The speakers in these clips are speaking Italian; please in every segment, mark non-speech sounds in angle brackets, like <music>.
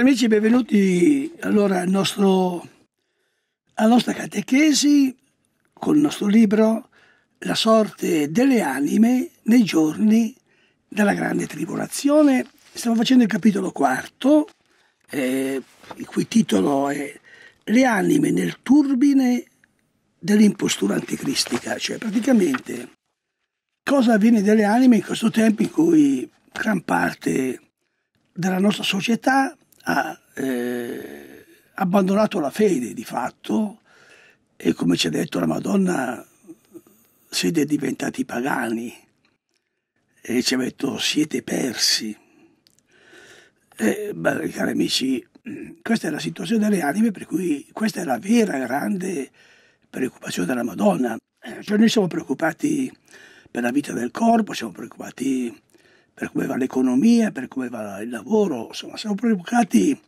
Cari amici, benvenuti allora al nostro, alla nostra catechesi con il nostro libro La sorte delle anime nei giorni della grande tribolazione. Stiamo facendo il capitolo quarto, eh, il cui titolo è Le anime nel turbine dell'impostura anticristica, cioè praticamente cosa avviene delle anime in questo tempo in cui gran parte della nostra società ha eh, abbandonato la fede di fatto e come ci ha detto la Madonna siete diventati pagani e ci ha detto siete persi. Eh, beh, cari amici, questa è la situazione delle anime per cui questa è la vera grande preoccupazione della Madonna. Eh, cioè noi siamo preoccupati per la vita del corpo, siamo preoccupati per come va l'economia, per come va il lavoro, insomma siamo preoccupati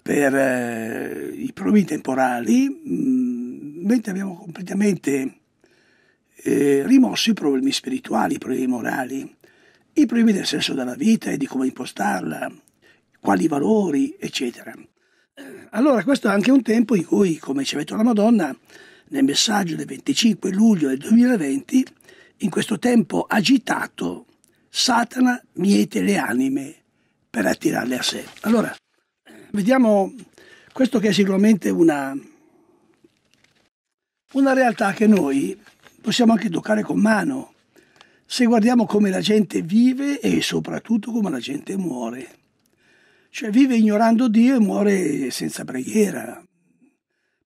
per eh, i problemi temporali, mh, mm, mentre abbiamo completamente eh, rimosso i problemi spirituali, i problemi morali, i problemi del senso della vita e di come impostarla, quali valori, eccetera. Eh, allora, questo è anche un tempo in cui, come ci ha detto la Madonna, nel messaggio del 25 luglio del 2020, in questo tempo agitato Satana miete le anime per attirarle a sé. Allora, vediamo questo che è sicuramente una, una realtà che noi possiamo anche toccare con mano, se guardiamo come la gente vive e soprattutto come la gente muore. Cioè vive ignorando Dio e muore senza preghiera,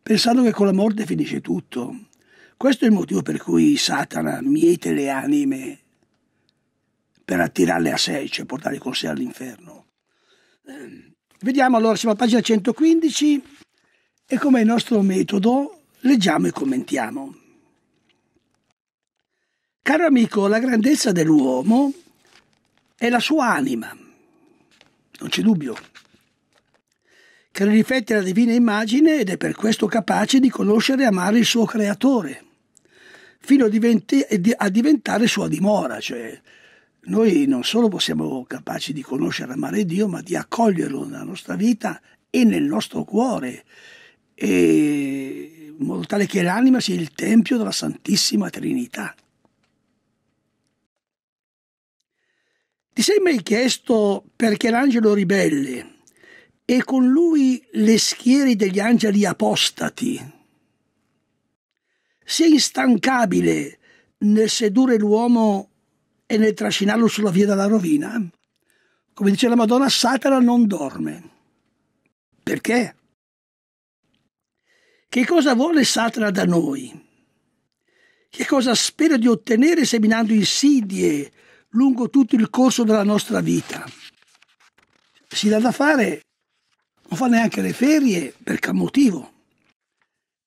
pensando che con la morte finisce tutto. Questo è il motivo per cui Satana miete le anime per attirarle a sé, cioè portarle con sé all'inferno. vediamo allora, siamo a pagina 115 e come il nostro metodo leggiamo e commentiamo. Caro amico, la grandezza dell'uomo è la sua anima, non c'è dubbio, che riflette la divina immagine ed è per questo capace di conoscere e amare il suo creatore, fino a, diventi, a diventare sua dimora, cioè noi non solo possiamo capaci di conoscere e amare Dio, ma di accoglierlo nella nostra vita e nel nostro cuore, e, in modo tale che l'anima sia il Tempio della Santissima Trinità. Ti sei mai chiesto perché l'angelo ribelle e con lui le schiere degli angeli apostati sia instancabile nel sedurre l'uomo e nel trascinarlo sulla via della rovina. Come dice la Madonna, Satana non dorme. Perché? Che cosa vuole Satana da noi? Che cosa spera di ottenere seminando insidie lungo tutto il corso della nostra vita? Si dà da fare, non fa neanche le ferie, per che motivo?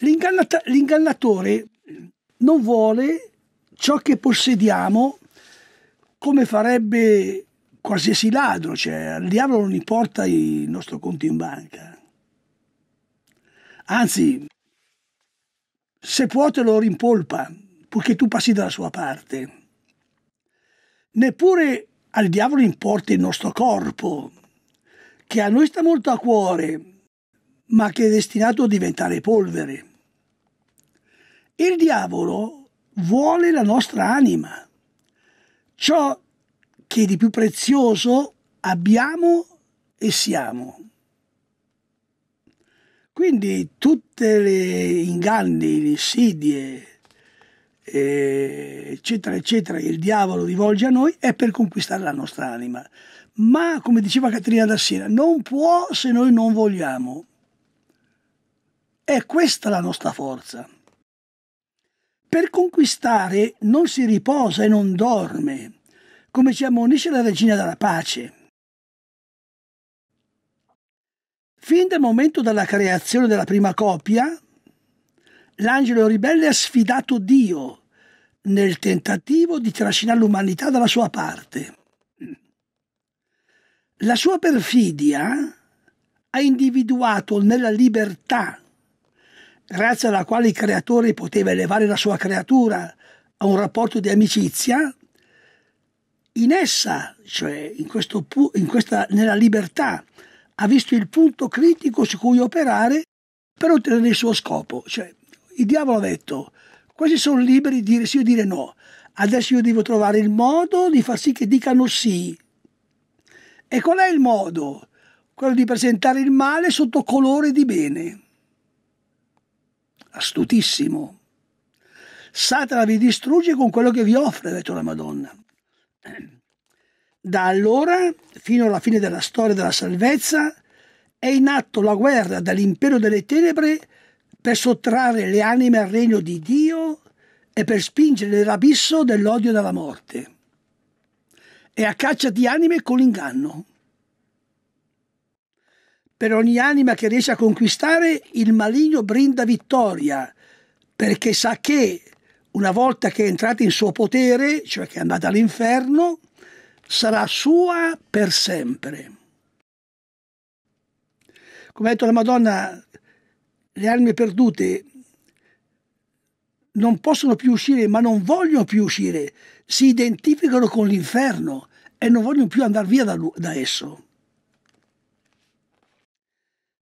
L'ingannatore non vuole ciò che possediamo come farebbe qualsiasi ladro, cioè al diavolo non importa il nostro conto in banca. Anzi, se può te lo rimpolpa, purché tu passi dalla sua parte. Neppure al diavolo importa il nostro corpo, che a noi sta molto a cuore, ma che è destinato a diventare polvere. Il diavolo vuole la nostra anima ciò che di più prezioso abbiamo e siamo. Quindi tutte le inganni, le insidie, eh, eccetera, eccetera, che il diavolo rivolge a noi è per conquistare la nostra anima. Ma, come diceva Caterina da Siena, non può se noi non vogliamo. È questa la nostra forza. Per conquistare non si riposa e non dorme, come ci ammonisce la regina della pace. Fin dal momento della creazione della prima coppia, l'angelo ribelle ha sfidato Dio nel tentativo di trascinare l'umanità dalla sua parte. La sua perfidia ha individuato nella libertà grazie alla quale il creatore poteva elevare la sua creatura a un rapporto di amicizia, in essa, cioè in questo, in questa, nella libertà, ha visto il punto critico su cui operare per ottenere il suo scopo. Cioè, il diavolo ha detto, questi sono liberi di dire sì o dire no, adesso io devo trovare il modo di far sì che dicano sì. E qual è il modo? Quello di presentare il male sotto colore di bene astutissimo. Satana vi distrugge con quello che vi offre, ha detto la Madonna. Da allora, fino alla fine della storia della salvezza, è in atto la guerra dall'impero delle tenebre per sottrarre le anime al regno di Dio e per spingere nell'abisso dell'odio e della morte. È a caccia di anime con l'inganno. Per ogni anima che riesce a conquistare, il maligno brinda vittoria, perché sa che una volta che è entrata in suo potere, cioè che è andata all'inferno, sarà sua per sempre. Come ha detto la Madonna, le anime perdute non possono più uscire, ma non vogliono più uscire, si identificano con l'inferno e non vogliono più andare via da, da esso.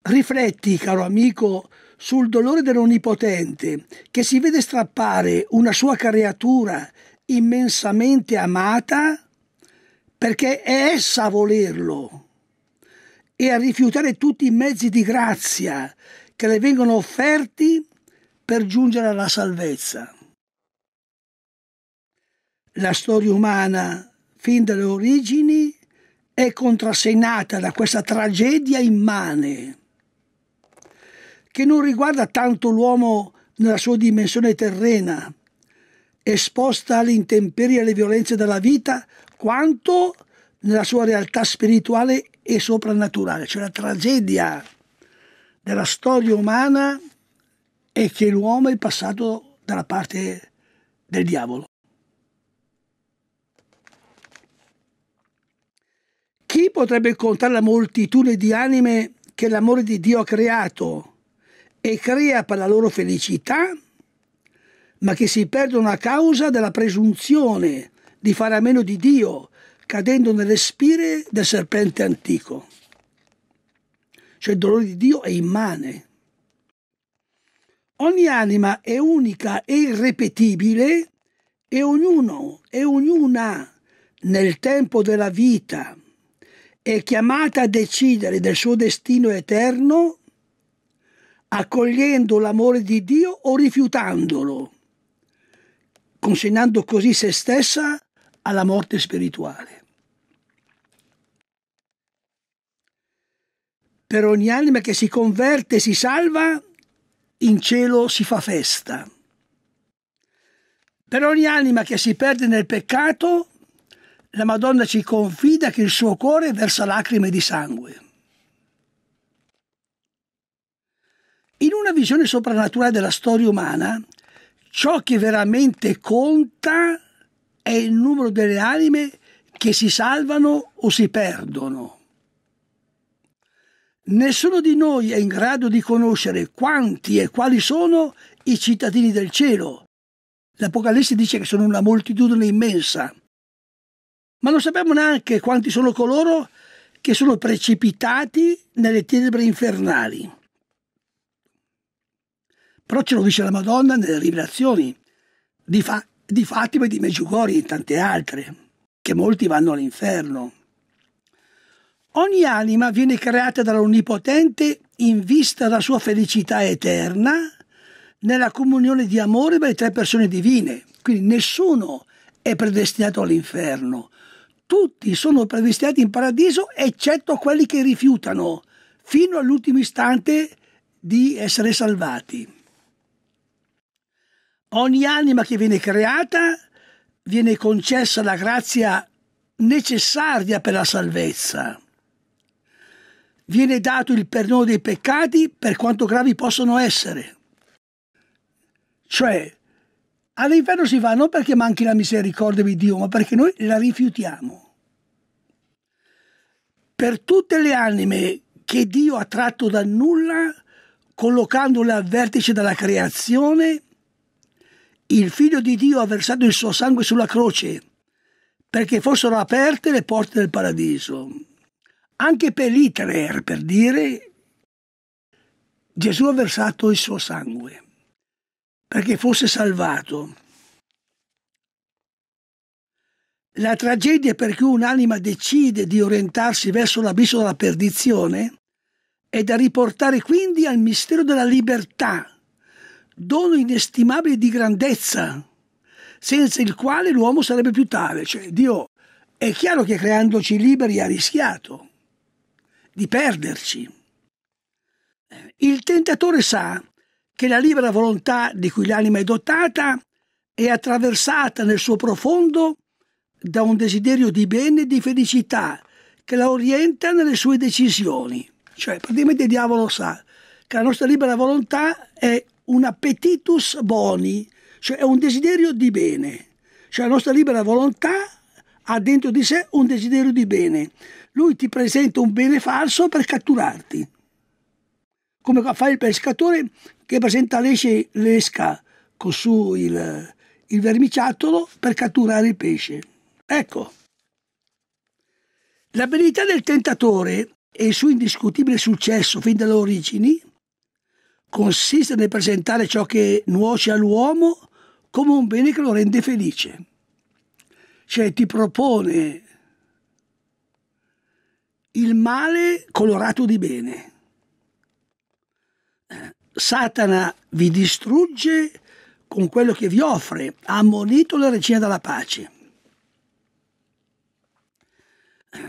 Rifletti, caro amico, sul dolore dell'onnipotente che si vede strappare una sua creatura immensamente amata perché è essa a volerlo e a rifiutare tutti i mezzi di grazia che le vengono offerti per giungere alla salvezza. La storia umana, fin dalle origini, è contrassegnata da questa tragedia immane che non riguarda tanto l'uomo nella sua dimensione terrena, esposta alle intemperie e alle violenze della vita, quanto nella sua realtà spirituale e soprannaturale. Cioè la tragedia della storia umana è che l'uomo è passato dalla parte del diavolo. Chi potrebbe contare la moltitudine di anime che l'amore di Dio ha creato e crea per la loro felicità, ma che si perdono a causa della presunzione di fare a meno di Dio, cadendo nelle spire del serpente antico. Cioè il dolore di Dio è immane. Ogni anima è unica e irrepetibile e ognuno e ognuna nel tempo della vita è chiamata a decidere del suo destino eterno accogliendo l'amore di Dio o rifiutandolo, consegnando così se stessa alla morte spirituale. Per ogni anima che si converte e si salva, in cielo si fa festa. Per ogni anima che si perde nel peccato, la Madonna ci confida che il suo cuore versa lacrime di sangue. In una visione soprannaturale della storia umana, ciò che veramente conta è il numero delle anime che si salvano o si perdono. Nessuno di noi è in grado di conoscere quanti e quali sono i cittadini del cielo. L'Apocalisse dice che sono una moltitudine immensa. Ma non sappiamo neanche quanti sono coloro che sono precipitati nelle tenebre infernali. Però ce lo dice la Madonna nelle rivelazioni di, Fa- di Fatima e di Meggiugori e tante altre, che molti vanno all'inferno. Ogni anima viene creata dall'Onnipotente in vista della sua felicità eterna nella comunione di amore tra le tre persone divine. Quindi nessuno è predestinato all'inferno. Tutti sono predestinati in paradiso eccetto quelli che rifiutano fino all'ultimo istante di essere salvati. Ogni anima che viene creata viene concessa la grazia necessaria per la salvezza. Viene dato il perdono dei peccati per quanto gravi possono essere. Cioè, all'inferno si va non perché manchi la misericordia di Dio, ma perché noi la rifiutiamo. Per tutte le anime che Dio ha tratto dal nulla, collocandole al vertice della creazione, il figlio di Dio ha versato il suo sangue sulla croce perché fossero aperte le porte del paradiso. Anche per l'Itler, per dire, Gesù ha versato il suo sangue perché fosse salvato. La tragedia per cui un'anima decide di orientarsi verso l'abisso della perdizione è da riportare quindi al mistero della libertà dono inestimabile di grandezza, senza il quale l'uomo sarebbe più tale. Cioè, Dio è chiaro che creandoci liberi ha rischiato di perderci. Eh, il tentatore sa che la libera volontà di cui l'anima è dotata è attraversata nel suo profondo da un desiderio di bene e di felicità che la orienta nelle sue decisioni. Cioè, praticamente il diavolo sa che la nostra libera volontà è un appetitus boni, cioè è un desiderio di bene. Cioè la nostra libera volontà ha dentro di sé un desiderio di bene. Lui ti presenta un bene falso per catturarti. Come fa il pescatore che presenta l'esca con su il, il vermiciattolo per catturare il pesce. Ecco, l'abilità del tentatore e il suo indiscutibile successo fin dalle origini consiste nel presentare ciò che nuoce all'uomo come un bene che lo rende felice. Cioè ti propone il male colorato di bene. Satana vi distrugge con quello che vi offre, ha ammonito la regina della pace.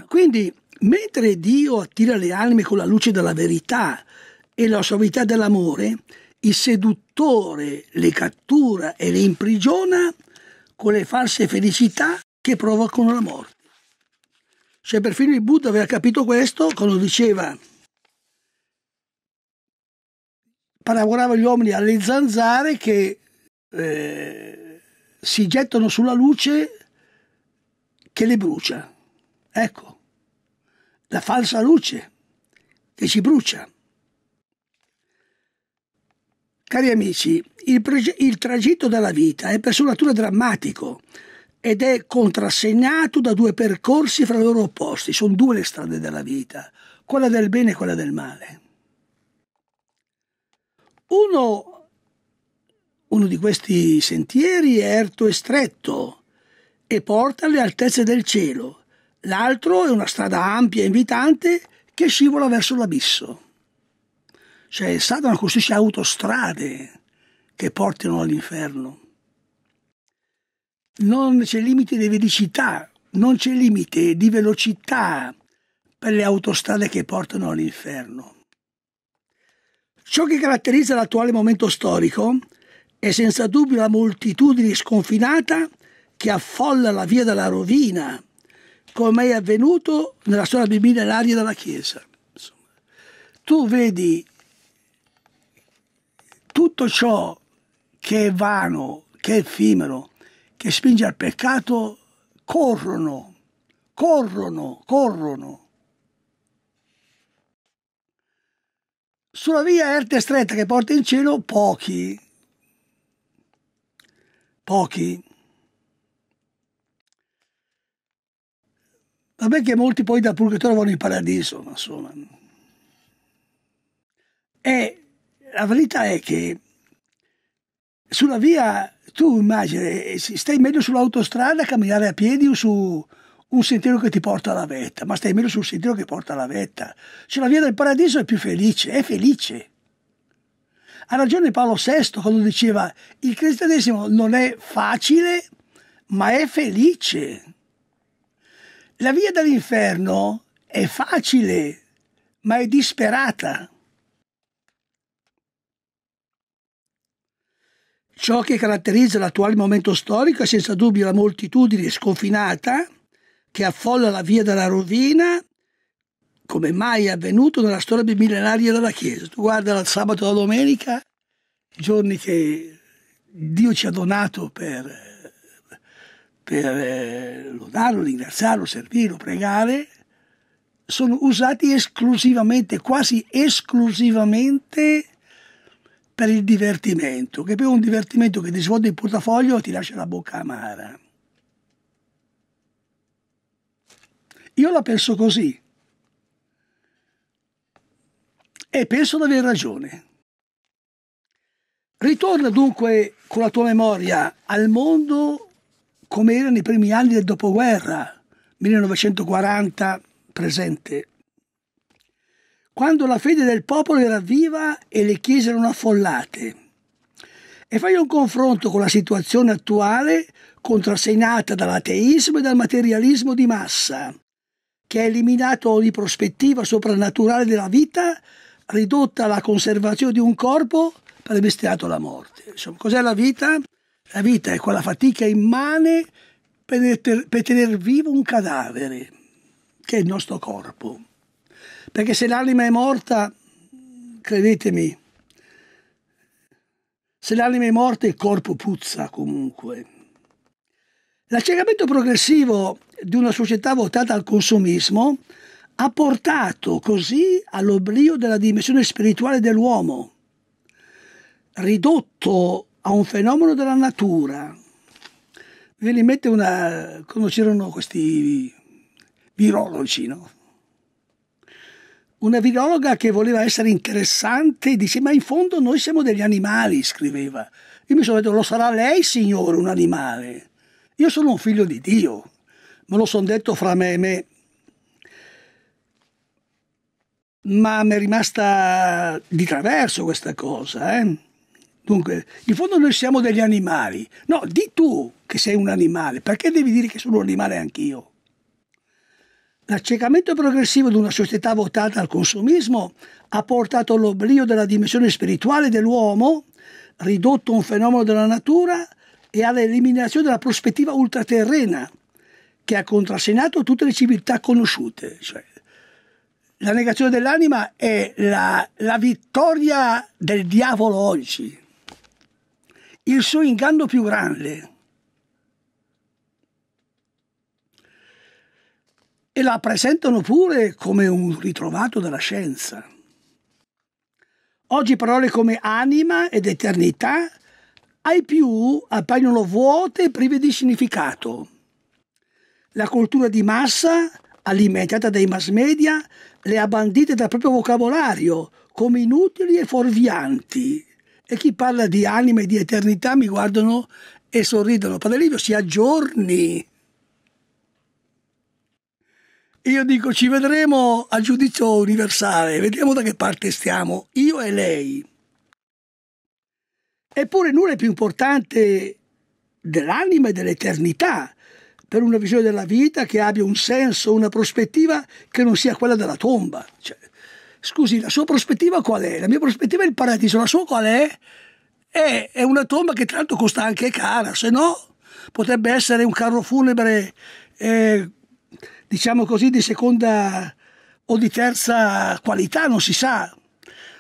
Quindi, mentre Dio attira le anime con la luce della verità, e la soavità dell'amore, il seduttore le cattura e le imprigiona con le false felicità che provocano la morte. Cioè, perfino il Buddha aveva capito questo quando diceva paragonava gli uomini alle zanzare che eh, si gettano sulla luce che le brucia. Ecco, la falsa luce che ci brucia. Cari amici, il, il tragitto della vita è per sua natura drammatico ed è contrassegnato da due percorsi fra loro opposti. Sono due le strade della vita, quella del bene e quella del male. Uno, uno di questi sentieri è erto e stretto e porta alle altezze del cielo. L'altro è una strada ampia e invitante che scivola verso l'abisso. Cioè, Satana costruisce autostrade che portano all'inferno. Non c'è limite di velocità, non c'è limite di velocità per le autostrade che portano all'inferno. Ciò che caratterizza l'attuale momento storico è senza dubbio la moltitudine sconfinata che affolla la via della rovina, come è avvenuto nella storia bimilare della Chiesa. Insomma, tu vedi tutto ciò che è vano, che è effimero, che spinge al peccato, corrono, corrono, corrono. Sulla via erta e stretta che porta in cielo, pochi, pochi. Vabbè che molti poi dal purgatorio vanno in paradiso, ma insomma. E la verità è che sulla via, tu immagini, eh, stai meglio sull'autostrada a camminare a piedi o su un sentiero che ti porta alla vetta, ma stai meglio sul sentiero che porta alla vetta. Sulla via del paradiso è più felice, è felice. Ha ragione Paolo VI quando diceva il cristianesimo non è facile, ma è felice. La via dall'inferno è facile, ma è disperata. Ciò che caratterizza l'attuale momento storico è senza dubbio la moltitudine sconfinata che affolla la via della rovina come mai è avvenuto nella storia millenaria della Chiesa. Tu guarda il sabato e la domenica, giorni che Dio ci ha donato per, per eh, lodarlo, ringraziarlo, servirlo, pregare, sono usati esclusivamente, quasi esclusivamente per il divertimento, che poi un divertimento che ti svuota il portafoglio ti lascia la bocca amara. Io la penso così e penso di aver ragione. Ritorna dunque con la tua memoria al mondo come era nei primi anni del dopoguerra, 1940 presente quando la fede del popolo era viva e le chiese erano affollate. E fai un confronto con la situazione attuale contrassegnata dall'ateismo e dal materialismo di massa, che ha eliminato ogni prospettiva soprannaturale della vita, ridotta alla conservazione di un corpo predestinato alla morte. Insomma, cos'è la vita? La vita è quella fatica immane per, per, per tenere vivo un cadavere, che è il nostro corpo. Perché se l'anima è morta, credetemi, se l'anima è morta il corpo puzza comunque. L'accecamento progressivo di una società votata al consumismo ha portato così all'oblio della dimensione spirituale dell'uomo, ridotto a un fenomeno della natura. Mi viene in mente una... quando c'erano questi virologi, no? una virologa che voleva essere interessante, dice ma in fondo noi siamo degli animali, scriveva. Io mi sono detto, lo sarà lei signore un animale? Io sono un figlio di Dio, me lo sono detto fra me e me. Ma mi è rimasta di traverso questa cosa. Eh? Dunque, in fondo noi siamo degli animali. No, di tu che sei un animale, perché devi dire che sono un animale anch'io? L'accecamento progressivo di una società votata al consumismo ha portato all'oblio della dimensione spirituale dell'uomo, ridotto un fenomeno della natura e all'eliminazione della prospettiva ultraterrena che ha contrassegnato tutte le civiltà conosciute. Cioè, la negazione dell'anima è la, la vittoria del diavolo oggi, il suo inganno più grande. e la presentano pure come un ritrovato della scienza. Oggi parole come anima ed eternità ai più appaiono vuote e prive di significato. La cultura di massa, alimentata dai mass media, le ha bandite dal proprio vocabolario come inutili e fuorvianti. E chi parla di anima e di eternità mi guardano e sorridono. Padre Livio si aggiorni. Io dico ci vedremo a giudizio universale, vediamo da che parte stiamo, io e lei. Eppure nulla è più importante dell'anima e dell'eternità per una visione della vita che abbia un senso, una prospettiva che non sia quella della tomba. Cioè, scusi, la sua prospettiva qual è? La mia prospettiva è il paradiso, la sua qual è? È, è una tomba che tanto costa anche cara, se no potrebbe essere un carro funebre eh, diciamo così, di seconda o di terza qualità, non si sa.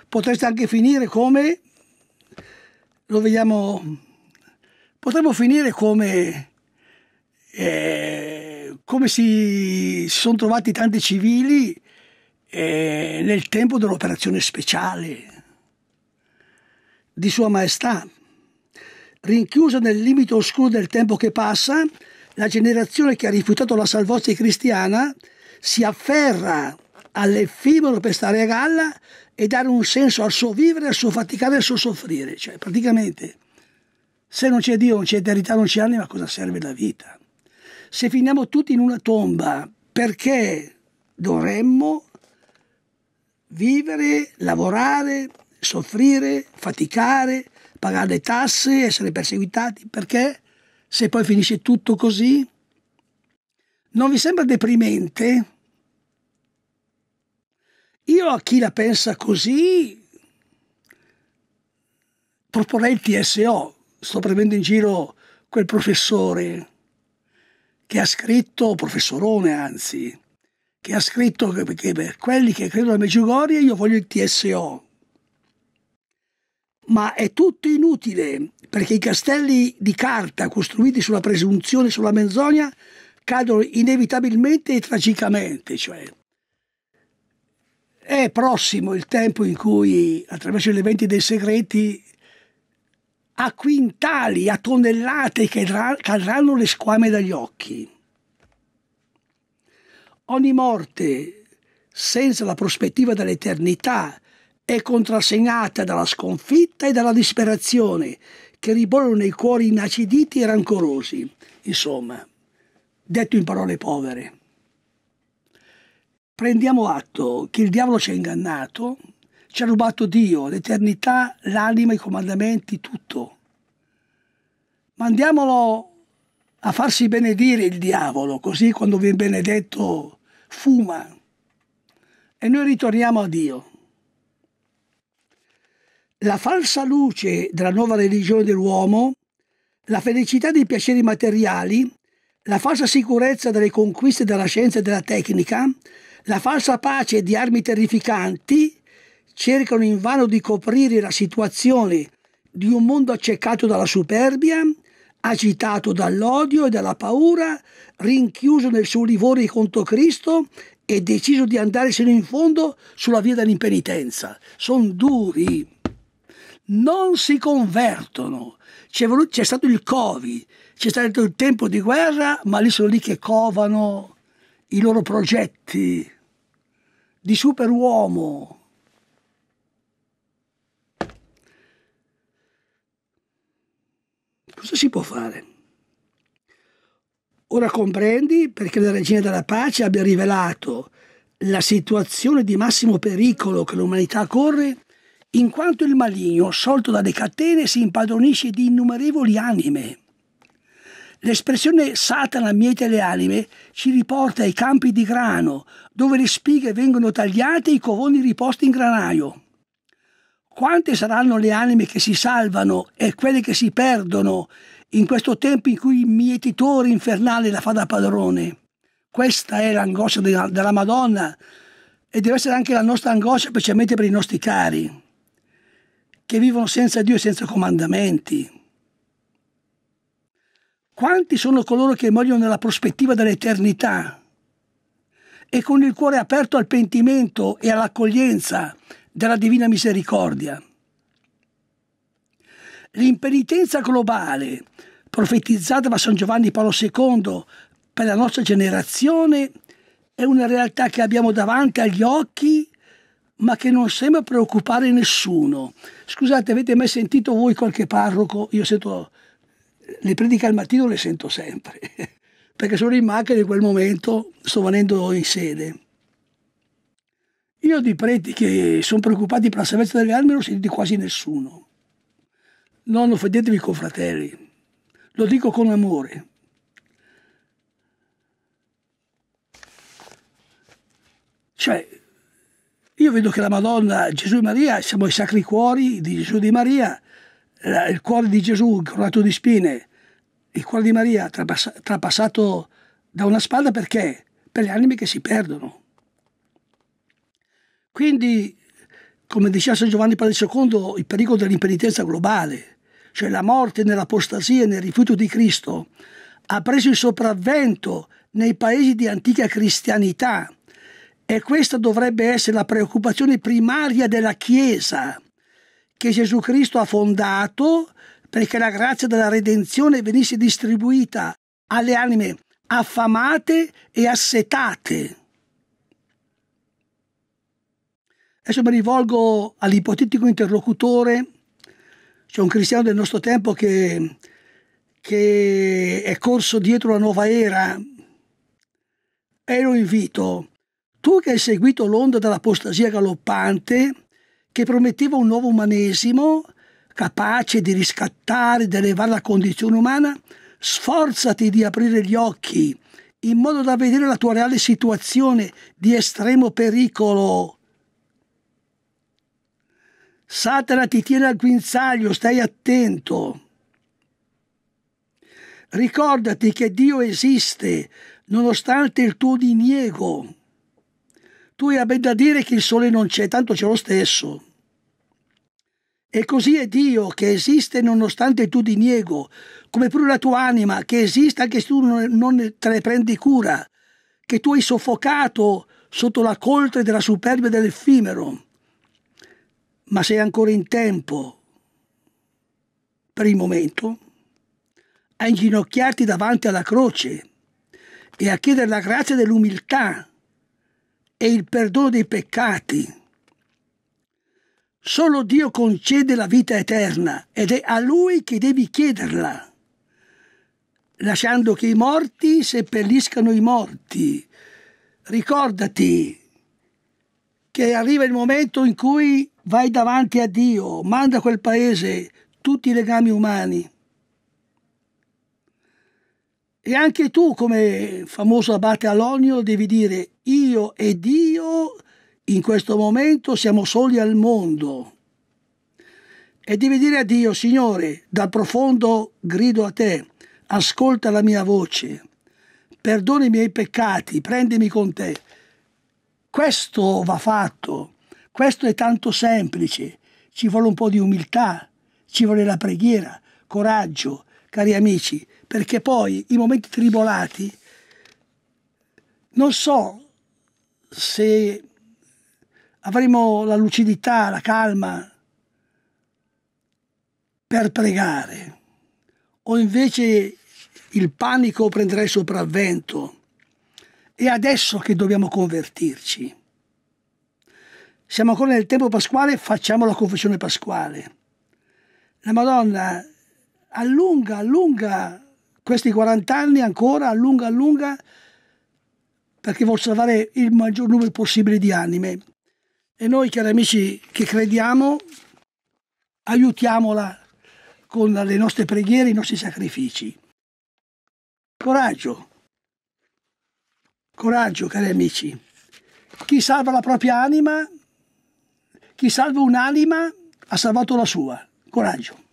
Potreste anche finire come, lo vediamo, potremmo finire come, eh, come si, si sono trovati tanti civili eh, nel tempo dell'operazione speciale di Sua Maestà, rinchiusa nel limite oscuro del tempo che passa, la generazione che ha rifiutato la salvezza cristiana si afferra all'effimero per stare a galla e dare un senso al suo vivere, al suo faticare, al suo soffrire. Cioè, praticamente, se non c'è Dio, non c'è eternità, non c'è anima, cosa serve la vita? Se finiamo tutti in una tomba, perché dovremmo vivere, lavorare, soffrire, faticare, pagare le tasse, essere perseguitati? Perché? se poi finisce tutto così? Non vi sembra deprimente? Io a chi la pensa così proporrei il TSO, sto prendendo in giro quel professore che ha scritto, professorone anzi, che ha scritto che, che per quelli che credono a Meggiugorie io voglio il TSO ma è tutto inutile perché i castelli di carta costruiti sulla presunzione e sulla menzogna cadono inevitabilmente e tragicamente. Cioè, è prossimo il tempo in cui, attraverso gli eventi dei segreti, a quintali, a tonnellate cadranno le squame dagli occhi. Ogni morte, senza la prospettiva dell'eternità, è contrassegnata dalla sconfitta e dalla disperazione che ribollono nei cuori inaciditi e rancorosi, insomma, detto in parole povere. Prendiamo atto che il diavolo ci ha ingannato, ci ha rubato Dio, l'eternità, l'anima, i comandamenti, tutto. Mandiamolo a farsi benedire il diavolo, così quando viene benedetto fuma. E noi ritorniamo a Dio la falsa luce della nuova religione dell'uomo, la felicità dei piaceri materiali, la falsa sicurezza delle conquiste della scienza e della tecnica, la falsa pace di armi terrificanti, cercano invano di coprire la situazione di un mondo accecato dalla superbia, agitato dall'odio e dalla paura, rinchiuso nel suo livore contro Cristo e deciso di andare sino in fondo sulla via dell'impenitenza. Sono duri non si convertono. C'è, voluto, c'è stato il Covid, c'è stato il tempo di guerra, ma lì sono lì che covano i loro progetti di superuomo. Cosa si può fare? Ora comprendi perché la regina della pace abbia rivelato la situazione di massimo pericolo che l'umanità corre in quanto il maligno, solto dalle catene, si impadronisce di innumerevoli anime. L'espressione Satana miete le anime ci riporta ai campi di grano, dove le spighe vengono tagliate e i covoni riposti in granaio. Quante saranno le anime che si salvano e quelle che si perdono in questo tempo in cui il mietitore infernale la fa da padrone? Questa è l'angoscia della Madonna e deve essere anche la nostra angoscia, specialmente per i nostri cari che vivono senza Dio e senza comandamenti. Quanti sono coloro che muoiono nella prospettiva dell'eternità e con il cuore aperto al pentimento e all'accoglienza della divina misericordia? L'impenitenza globale profetizzata da San Giovanni Paolo II per la nostra generazione è una realtà che abbiamo davanti agli occhi ma che non sembra preoccupare nessuno. Scusate, avete mai sentito voi qualche parroco? Io sento le prediche al mattino le sento sempre, <laughs> perché sono in macchina in quel momento, sto venendo in sede. Io di preti che sono preoccupati per la salvezza delle anime non ho sentito quasi nessuno. Non offendetevi confratelli, lo dico con amore. Cioè, io vedo che la Madonna, Gesù e Maria, siamo i sacri cuori di Gesù e di Maria, il cuore di Gesù coronato di spine, il cuore di Maria trapassato da una spada perché? Per le anime che si perdono. Quindi, come diceva San Giovanni Paolo II, il pericolo dell'impenitenza globale, cioè la morte nell'apostasia e nel rifiuto di Cristo, ha preso il sopravvento nei paesi di antica cristianità e questa dovrebbe essere la preoccupazione primaria della Chiesa, che Gesù Cristo ha fondato perché la grazia della redenzione venisse distribuita alle anime affamate e assetate. Adesso mi rivolgo all'ipotetico interlocutore, c'è un cristiano del nostro tempo che, che è corso dietro la nuova era e lo invito tu che hai seguito l'onda dell'apostasia galoppante, che prometteva un nuovo umanesimo, capace di riscattare di elevare la condizione umana, sforzati di aprire gli occhi in modo da vedere la tua reale situazione di estremo pericolo. Satana ti tiene al guinzaglio, stai attento. Ricordati che Dio esiste nonostante il tuo diniego. Tu hai ben da dire che il sole non c'è, tanto c'è lo stesso. E così è Dio che esiste nonostante tu diniego, come pure la tua anima che esiste anche se tu non te ne prendi cura, che tu hai soffocato sotto la coltre della superbia dell'effimero. Ma sei ancora in tempo, per il momento, a inginocchiarti davanti alla croce e a chiedere la grazia dell'umiltà e il perdono dei peccati. Solo Dio concede la vita eterna ed è a Lui che devi chiederla, lasciando che i morti seppelliscano i morti. Ricordati che arriva il momento in cui vai davanti a Dio, manda a quel paese tutti i legami umani. E anche tu, come famoso abate Alonio, devi dire io e Dio in questo momento siamo soli al mondo. E devi dire a Dio, Signore, dal profondo grido a te, ascolta la mia voce, perdona i miei peccati, prendimi con te. Questo va fatto, questo è tanto semplice, ci vuole un po' di umiltà, ci vuole la preghiera, coraggio, cari amici perché poi i momenti tribolati non so se avremo la lucidità, la calma per pregare o invece il panico prenderà il sopravvento. È adesso che dobbiamo convertirci. Siamo ancora nel tempo pasquale, facciamo la confessione pasquale. La Madonna allunga, allunga questi 40 anni ancora, a lunga, a lunga, perché vuol salvare il maggior numero possibile di anime. E noi, cari amici, che crediamo, aiutiamola con le nostre preghiere, i nostri sacrifici. Coraggio, coraggio, cari amici. Chi salva la propria anima, chi salva un'anima, ha salvato la sua. Coraggio.